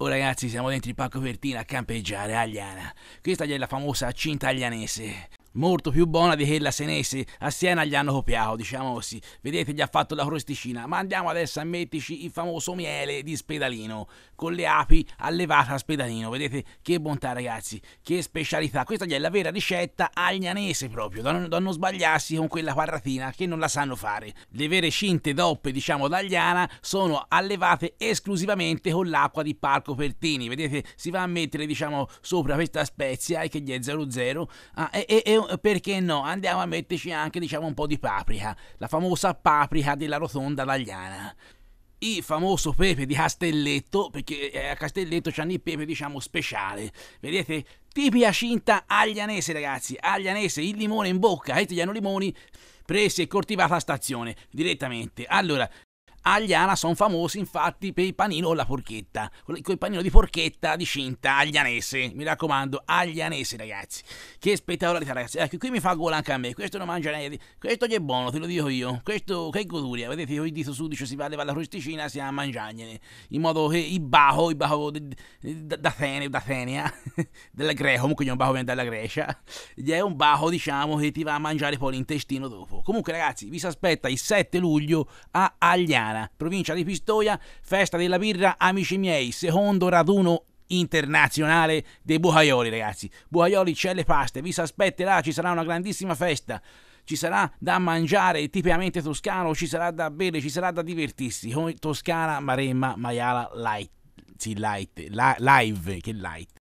Oh ragazzi, siamo dentro il palco Vertina a campeggiare a Agliana. Questa è la famosa cinta aglianese molto più buona di quella senese. A Siena gli hanno copiato, diciamo così. Vedete, gli ha fatto la crosticina. Ma andiamo adesso a metterci il famoso miele di spedalino con le api allevate a spedalino. Vedete che bontà, ragazzi, che specialità. Questa è la vera ricetta agnanese proprio, da non, da non sbagliarsi con quella quarratina che non la sanno fare. Le vere cinte doppe, diciamo, d'agliana sono allevate esclusivamente con l'acqua di Parco Pertini. Vedete, si va a mettere, diciamo, sopra questa spezia che gli è 00 ah, e, e perché, perché no? Andiamo a metterci anche diciamo un po' di paprika, la famosa paprika della rotonda d'Agliana. il famoso pepe di Castelletto, perché eh, a Castelletto c'hanno il pepe, diciamo, speciale. Vedete? Tipica cinta aglianese, ragazzi. Aglianese, il limone in bocca, italiano limoni presi e coltivati a stazione direttamente. Allora, Agliana ah, sono famosi infatti per il panino o la porchetta, quel panino di porchetta di cinta aglianese, mi raccomando, aglianese ragazzi, che spettacolarità ragazzi, ecco qui mi fa gola anche a me, questo non mangia niente, questo che è buono, te lo dico io, questo che goduria, vedete io il dito sudicio si va alla crosticina, si va a mangiargliene, in modo che il baho, il baho d'Atene, d'Atenia, eh, della Grecia, comunque io un viene dalla Grecia, gli è un baho diciamo che ti va a mangiare poi l'intestino dopo, comunque ragazzi vi si aspetta il 7 luglio a Agliana, Toscana, provincia di Pistoia, festa della birra, amici miei, secondo raduno internazionale dei bucaioli ragazzi bucaioli c'è le paste vi si aspetterà ci sarà una grandissima festa ci sarà da mangiare tipicamente toscano ci sarà da bere ci sarà da divertirsi con toscana maremma maiala light sì light la, live che light